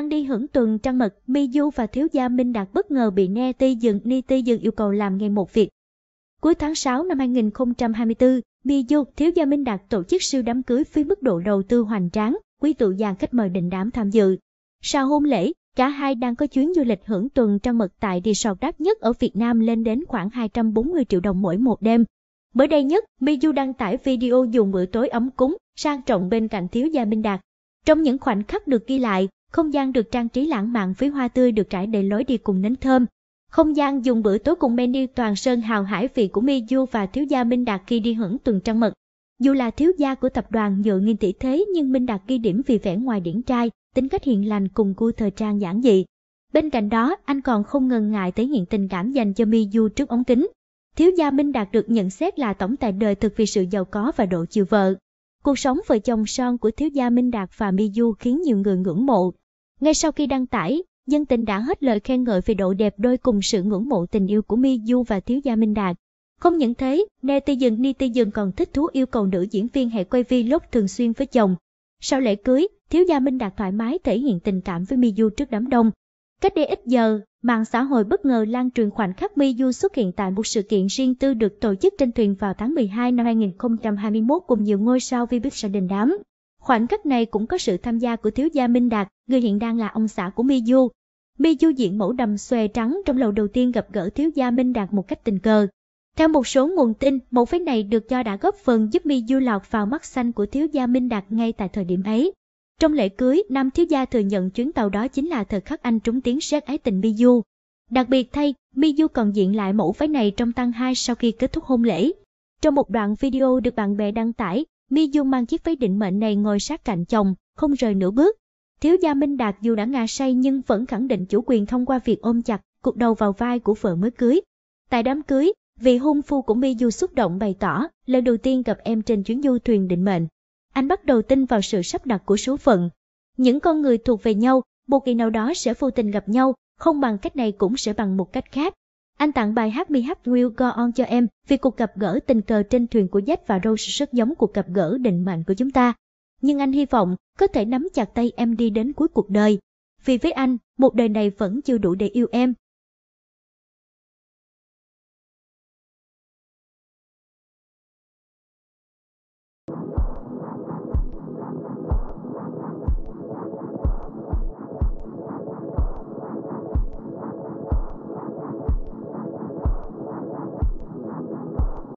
Đang đi hưởng tuần trăng mật, Mi Du và thiếu gia Minh Đạt bất ngờ bị Ne Ti Dừng Ni Ti Dừng yêu cầu làm ngay một việc. Cuối tháng 6 năm 2024, Mi Du, thiếu gia Minh Đạt tổ chức siêu đám cưới với mức độ đầu tư hoành tráng, quý tụ dàn khách mời đình đám tham dự. Sau hôn lễ, cả hai đang có chuyến du lịch hưởng tuần trăng mật tại resort đắt nhất ở Việt Nam lên đến khoảng 240 triệu đồng mỗi một đêm. Mới đây nhất, Mi Du đăng tải video dùng bữa tối ấm cúng, sang trọng bên cạnh thiếu gia Minh Đạt. Trong những khoảnh khắc được ghi lại, không gian được trang trí lãng mạn với hoa tươi được trải đầy lối đi cùng nến thơm. Không gian dùng bữa tối cùng menu toàn sơn hào hải vị của Mi Du và thiếu gia Minh Đạt khi đi hưởng tuần trăng mật. Dù là thiếu gia của tập đoàn nhựa nghìn tỷ thế nhưng Minh Đạt ghi điểm vì vẻ ngoài điển trai, tính cách hiền lành cùng gu thời trang giản dị. Bên cạnh đó, anh còn không ngần ngại thể hiện tình cảm dành cho Mi Du trước ống kính. Thiếu gia Minh Đạt được nhận xét là tổng tài đời thực vì sự giàu có và độ chiều vợ. Cuộc sống vợ chồng son của thiếu gia Minh Đạt và Mi Du khiến nhiều người ngưỡng mộ, ngay sau khi đăng tải, dân tình đã hết lời khen ngợi về độ đẹp đôi cùng sự ngưỡng mộ tình yêu của Mi Du và thiếu gia Minh Đạt. Không những thế, netizen netizen còn thích thú yêu cầu nữ diễn viên hãy quay vlog thường xuyên với chồng. Sau lễ cưới, thiếu gia Minh Đạt thoải mái thể hiện tình cảm với Mi Du trước đám đông. Cách đây ít giờ, mạng xã hội bất ngờ lan truyền khoảnh khắc Mi Du xuất hiện tại một sự kiện riêng tư được tổ chức trên thuyền vào tháng 12 năm 2021 cùng nhiều ngôi sao vi biết sẽ đình đám. Khoảnh khắc này cũng có sự tham gia của thiếu gia Minh Đạt, người hiện đang là ông xã của Mi Du. Mi Du diện mẫu đầm xòe trắng trong lần đầu tiên gặp gỡ thiếu gia Minh Đạt một cách tình cờ. Theo một số nguồn tin, mẫu váy này được cho đã góp phần giúp Mi Du lọt vào mắt xanh của thiếu gia Minh Đạt ngay tại thời điểm ấy. Trong lễ cưới, nam thiếu gia thừa nhận chuyến tàu đó chính là thời khắc anh trúng tiếng xét ái tình Mi Du. Đặc biệt thay, Mi Du còn diện lại mẫu váy này trong tăng hai sau khi kết thúc hôn lễ. Trong một đoạn video được bạn bè đăng tải, Mi Dung mang chiếc váy định mệnh này ngồi sát cạnh chồng, không rời nửa bước. Thiếu gia Minh Đạt dù đã ngà say nhưng vẫn khẳng định chủ quyền thông qua việc ôm chặt, cục đầu vào vai của vợ mới cưới. Tại đám cưới, vị hôn phu của Mi Du xúc động bày tỏ, lần đầu tiên gặp em trên chuyến du thuyền định mệnh. Anh bắt đầu tin vào sự sắp đặt của số phận. Những con người thuộc về nhau, một ngày nào đó sẽ vô tình gặp nhau, không bằng cách này cũng sẽ bằng một cách khác. Anh tặng bài hát Me Have Will Go On cho em vì cuộc gặp gỡ tình cờ trên thuyền của Jack và Rose rất giống cuộc gặp gỡ định mệnh của chúng ta. Nhưng anh hy vọng có thể nắm chặt tay em đi đến cuối cuộc đời. Vì với anh, một đời này vẫn chưa đủ để yêu em,